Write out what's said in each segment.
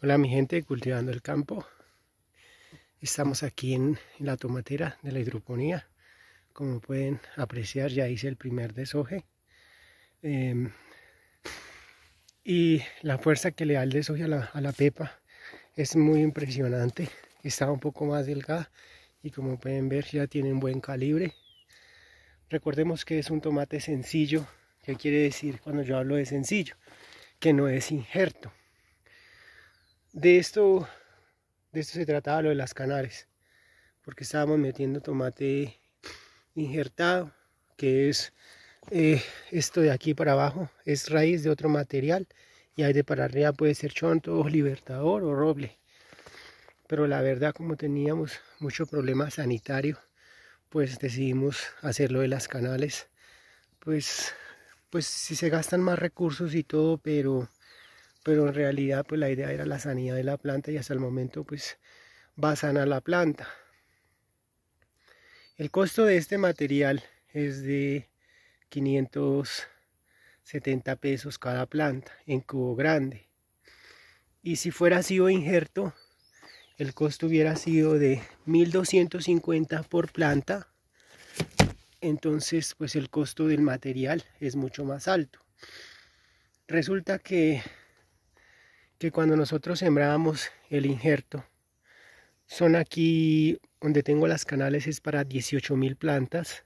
Hola mi gente, cultivando el campo. Estamos aquí en, la tomatera de la hidroponía. Como pueden apreciar ya hice el primer desoje. Em, y la fuerza que le da el desoje a la, a la, pepa es muy impresionante. Está un poco más delgada y como pueden ver ya tiene un buen calibre. Recordemos que es un tomate sencillo. ¿Qué quiere decir cuando yo hablo de sencillo? Que no es injerto de esto, de esto se trataba lo de las canales, porque estábamos metiendo tomate injertado, que es eh, esto de aquí para abajo, es raíz de otro material, y ahí de para arriba puede ser chonto, libertador o roble. Pero la verdad, como teníamos mucho problema sanitario, pues decidimos hacerlo de las canales. Pues, pues si se gastan más recursos y todo, pero pero en realidad pues la idea era la sanidad de la planta y hasta el momento pues va a sanar la planta. El costo de este material es de 570 pesos cada planta en cubo grande. Y si fuera sido injerto, el costo hubiera sido de 1250 por planta. Entonces, pues el costo del material es mucho más alto. Resulta que que cuando nosotros sembrábamos el injerto, son aquí donde tengo las canales es para 18 mil plantas.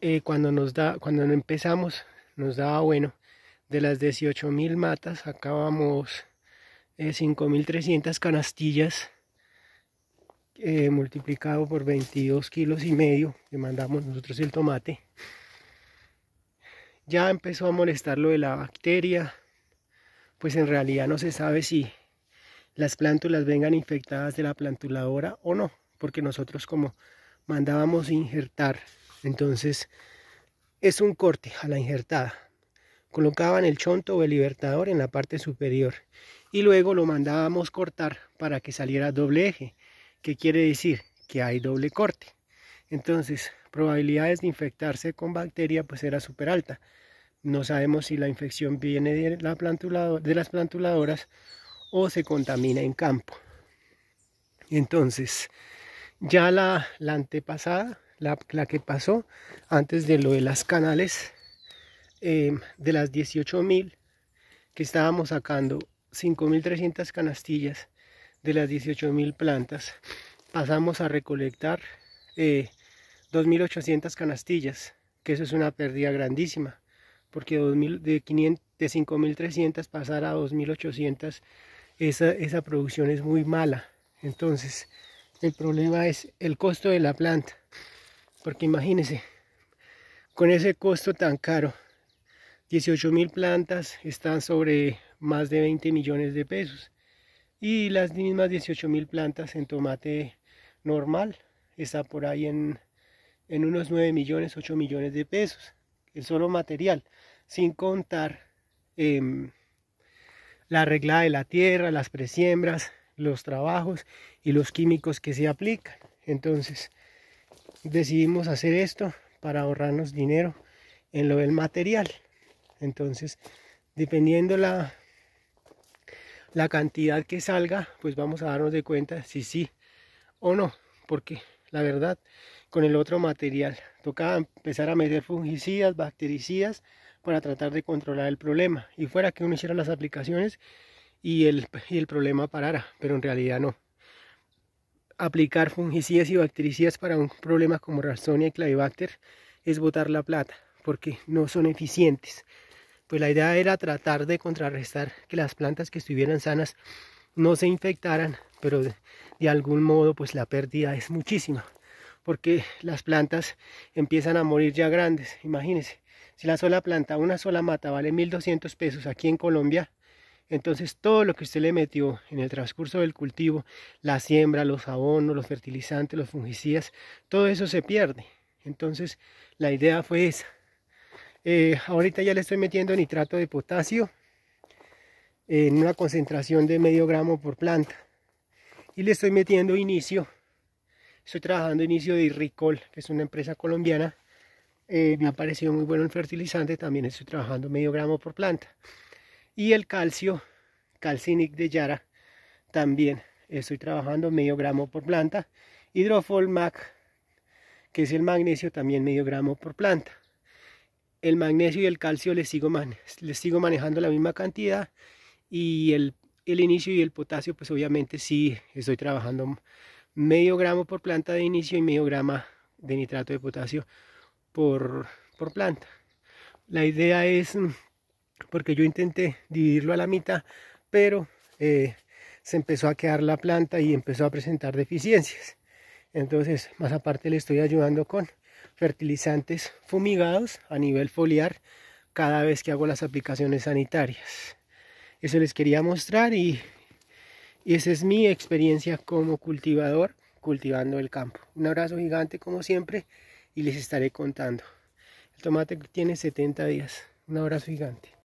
Eh, cuando, nos da, cuando empezamos nos daba bueno, de las 18 mil matas sacábamos eh, 5.300 canastillas eh, multiplicado por 22 kilos y medio que mandamos nosotros el tomate. Ya empezó a molestar lo de la bacteria, pues en realidad no se sabe si las plántulas vengan infectadas de la plantuladora o no, porque nosotros como mandábamos injertar, entonces es un corte a la injertada. Colocaban el chonto o el libertador en la parte superior y luego lo mandábamos cortar para que saliera doble eje, que quiere decir que hay doble corte. Entonces, probabilidades de infectarse con bacteria pues era súper alta. No sabemos si la infección viene de, las plantuladoras o se contamina en campo. Entonces, ya la, antepasada, la, que pasó antes de lo de las canales, em, de las 18.000 que estábamos sacando, 5.300 canastillas de las 18.000 plantas, pasamos a recolectar 2.800 eh, canastillas, que eso es una pérdida grandísima porque de, 5.300 pasar a 2.800, esa, esa producción es muy mala. Entonces, el problema es el costo de la planta, porque imagínense, con ese costo tan caro, 18.000 plantas están sobre más de 20 millones de pesos y las mismas 18.000 plantas en tomate normal está por ahí en, en unos 9 millones, 8 millones de pesos el solo material, sin contar em, la regla de la tierra, las presiembras, los trabajos y los químicos que se aplican. Entonces decidimos hacer esto para ahorrarnos dinero en lo del material. Entonces, dependiendo la, la cantidad que salga, pues vamos a darnos de cuenta si sí o no, porque la verdad con el otro material. tocaba empezar a meter fungicidas, bactericidas para tratar de controlar el problema. Y fuera que uno hiciera las aplicaciones y el, problema parara, pero en realidad no. Aplicar fungicidas y bactericidas para un problema como rastonia y Clavibacter es botar la plata, porque no son eficientes. Pues la idea era tratar de contrarrestar que las plantas que estuvieran sanas no se infectaran, pero de algún modo pues la pérdida es muchísima porque las plantas empiezan a morir ya grandes. Imagínense, si la sola planta, una sola mata vale 1200 pesos aquí en Colombia, entonces todo lo que usted le metió en el transcurso del cultivo, la siembra, los abonos, los fertilizantes, los fungicidas, todo eso se pierde. Entonces la idea fue esa. Eh, ahorita ya le estoy metiendo nitrato de potasio en una concentración de medio gramo por planta. Y le estoy metiendo inicio Estoy trabajando inicio de Irricol, que es una empresa colombiana. Eh, me ha parecido muy bueno el fertilizante, también estoy trabajando medio gramo por planta. Y el calcio, calcinic de Yara, también estoy trabajando medio gramo por planta. Hidrofol Mac, que es el magnesio, también medio gramo por planta. El magnesio y el calcio le sigo, manejando la misma cantidad. Y el, el inicio y el potasio, pues obviamente sí estoy trabajando medio gramo por planta de inicio y medio grama de nitrato de potasio por, planta. La idea es, mm, porque yo intenté dividirlo a la mitad, pero eh, se empezó a quedar la planta y empezó a presentar deficiencias. Entonces, más aparte le estoy ayudando con fertilizantes fumigados a nivel foliar cada vez que hago las aplicaciones sanitarias. Eso les quería mostrar y y esa es mi experiencia como cultivador cultivando el campo. Un abrazo gigante como siempre y les estaré contando. El tomate tiene 70 días. Un abrazo gigante.